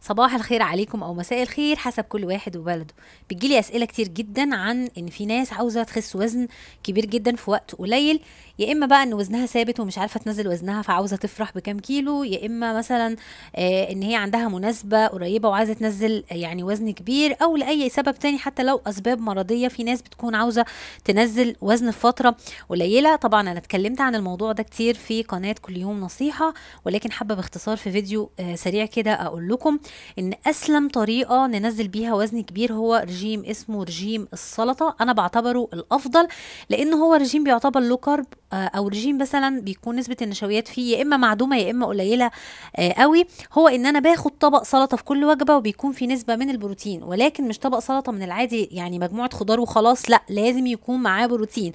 صباح الخير عليكم او مساء الخير حسب كل واحد وبلده بتجيلي اسئله كتير جدا عن ان في ناس عاوزه تخس وزن كبير جدا في وقت قليل يا اما بقى ان وزنها ثابت ومش عارفه تنزل وزنها فعاوزه تفرح بكام كيلو يا اما مثلا آه ان هي عندها مناسبه قريبه وعايزه تنزل آه، يعني وزن كبير او لاي سبب تاني حتى لو اسباب مرضيه في ناس بتكون عاوزه تنزل وزن في فتره قليله طبعا انا اتكلمت عن الموضوع ده كتير في قناه كل يوم نصيحه ولكن حابه باختصار في فيديو آه سريع كده اقول لكم ان اسلم طريقه ننزل بيها وزن كبير هو رجيم اسمه رجيم السلطه انا بعتبره الافضل لان هو رجيم بيعتبر لو كارب آه، او رجيم مثلا بيكون نسبه النشويات فيه يا اما معدومه يا اما قليله آه، قوي هو ان انا باخد طبق سلطه في كل وجبه وبيكون في نسبه من البروتين ولكن مش طبق سلطه من العادي يعني مجموعه خضار وخلاص لا لازم يكون معاه بروتين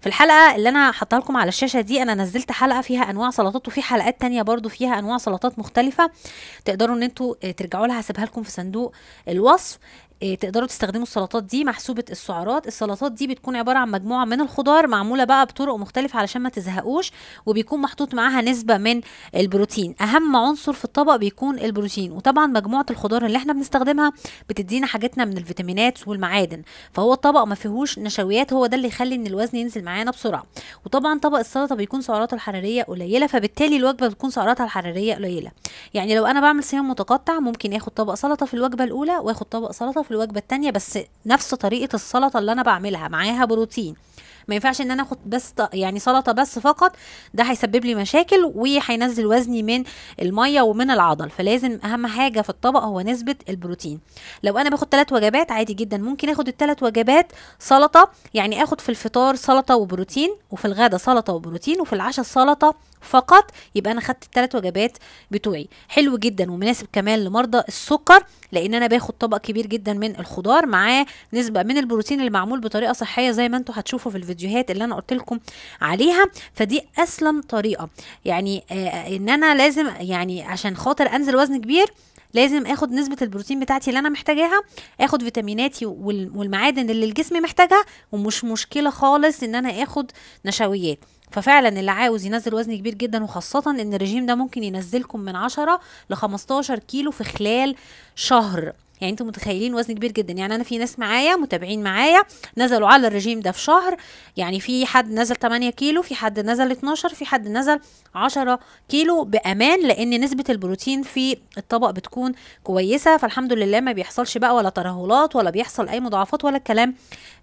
في الحلقه اللي انا حاطها لكم على الشاشه دي انا نزلت حلقه فيها انواع سلطات وفي حلقات تانية برضو فيها انواع سلطات مختلفه تقدروا ان انتوا آه، ترجعوا لها هسيبها لكم في صندوق الوصف آه، تقدروا تستخدموا السلطات دي محسوبة السعرات السلطات دي بتكون عبارة عن مجموعة من الخضار معمولة بقى بطرق مختلفة علشان ما تزهقوش وبيكون محطوط معاها نسبة من البروتين أهم عنصر في الطبق بيكون البروتين وطبعا مجموعة الخضار اللي احنا بنستخدمها بتدينا حاجتنا من الفيتامينات والمعادن فهو الطبق ما فيهوش نشويات هو ده اللي يخلي ان الوزن ينزل معانا بسرعة وطبعا طبق السلطه بيكون سعراته الحراريه قليله فبالتالي الوجبه بتكون سعراتها الحراريه قليله يعني لو انا بعمل صيام متقطع ممكن اخد طبق سلطه في الوجبه الاولى واخد طبق سلطه في الوجبه الثانيه بس نفس طريقه السلطه اللي انا بعملها معاها بروتين ما ينفعش ان انا اخد بس يعني سلطه بس فقط ده هيسبب لي مشاكل وهينزل وزني من الميه ومن العضل فلازم اهم حاجه في الطبق هو نسبه البروتين لو انا باخد ثلاث وجبات عادي جدا ممكن اخد الثلاث وجبات سلطه يعني اخد في الفطار سلطه وبروتين وفي الغدا سلطه وبروتين وفي العشاء سلطه فقط يبقى انا خدت الثلاث وجبات بتوعي حلو جدا ومناسب كمان لمرضى السكر لان انا باخد طبق كبير جدا من الخضار معاه نسبه من البروتين اللي معمول بطريقه صحيه زي ما انتم هتشوفوا في الفيديو الفيديوهات اللي انا قلت لكم عليها فدي اسلم طريقه يعني آه، آه، ان انا لازم يعني عشان خاطر انزل وزن كبير لازم اخد نسبه البروتين بتاعتي اللي انا محتاجاها اخد فيتاميناتي والمعادن اللي الجسم محتاجها ومش مشكله خالص ان انا اخد نشويات ففعلا اللي عاوز ينزل وزن كبير جدا وخاصة ان الرجيم ده ممكن ينزلكم من 10 ل 15 كيلو في خلال شهر يعني انتم متخيلين وزن كبير جدا يعني انا في ناس معايا متابعين معايا نزلوا على الرجيم ده في شهر يعني في حد نزل 8 كيلو في حد نزل 12 في حد نزل 10 كيلو بامان لان نسبه البروتين في الطبق بتكون كويسه فالحمد لله ما بيحصلش بقى ولا ترهلات ولا بيحصل اي مضاعفات ولا الكلام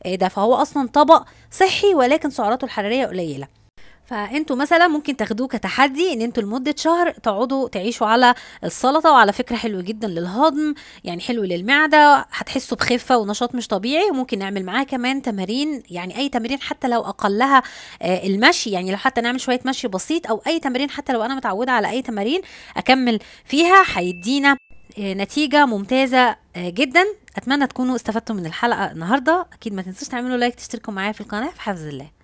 آه، ده فهو اصلا طبق صحي ولكن سعراته الحراريه قليله فانتوا مثلا ممكن تاخدوه كتحدي ان انتوا لمده شهر تقعدوا تعيشوا على السلطه وعلى فكره حلو جدا للهضم يعني حلو للمعده هتحسوا بخفه ونشاط مش طبيعي وممكن نعمل معاه كمان تمارين يعني اي تمارين حتى لو اقلها آه المشي يعني لو حتى نعمل شويه مشي بسيط او اي تمارين حتى لو انا متعوده على اي تمارين اكمل فيها هيدينا آه، نتيجه ممتازه آه، جدا اتمنى تكونوا استفدتوا من الحلقه النهارده اكيد ما تنسوش تعملوا لايك تشتركوا معايا في القناه في حفظ الله